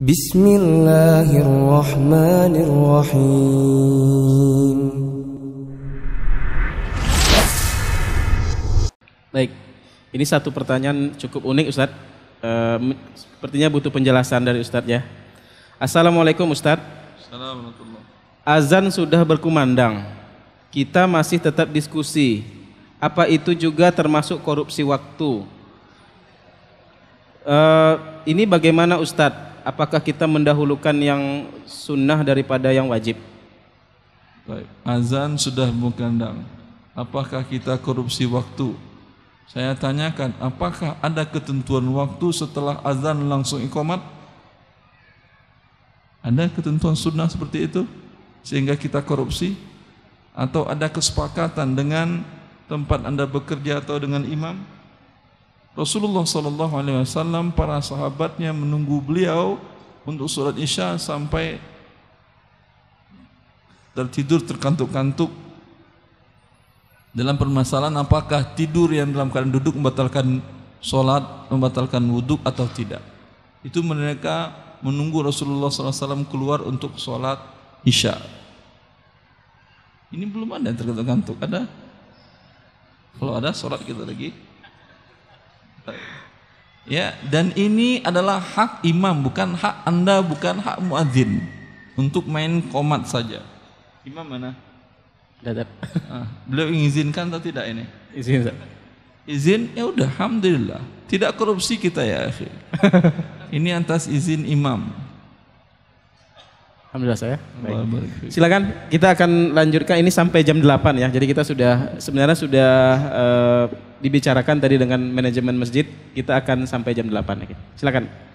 بسم الله الرحمن الرحيم Baik, ini satu pertanyaan cukup unik Ustadz. E, sepertinya butuh penjelasan dari Ustadz ya. Assalamualaikum Ustadz. Assalamualaikum. Azan sudah berkumandang. Kita masih tetap diskusi. Apa itu juga termasuk korupsi waktu? E, ini bagaimana Ustadz? apakah kita mendahulukan yang sunnah daripada yang wajib? Baik, azan sudah mengandang. Apakah kita korupsi waktu? Saya tanyakan, apakah ada ketentuan waktu setelah azan langsung ikomat? Ada ketentuan sunnah seperti itu sehingga kita korupsi atau ada kesepakatan dengan tempat Anda bekerja atau dengan imam? Rasulullah Shallallahu alaihi wasallam para sahabatnya menunggu beliau untuk sholat Isya sampai tertidur terkantuk-kantuk dalam permasalahan apakah tidur yang dalam keadaan duduk membatalkan sholat membatalkan wuduk atau tidak. Itu mereka menunggu Rasulullah SAW keluar untuk sholat Isya. Ini belum ada terkantuk-kantuk, ada? Kalau ada sholat kita lagi ya dan ini adalah hak imam bukan hak anda bukan hak muadzin untuk main komat saja imam mana Dadap. Belum ah, beliau mengizinkan atau tidak ini izin Ustaz. izin ya udah alhamdulillah tidak korupsi kita ya akhi ini atas izin imam Alhamdulillah saya. Baik. Silakan kita akan lanjutkan ini sampai jam 8 ya. Jadi kita sudah sebenarnya sudah uh, dibicarakan tadi dengan manajemen masjid, kita akan sampai jam 8. Silakan.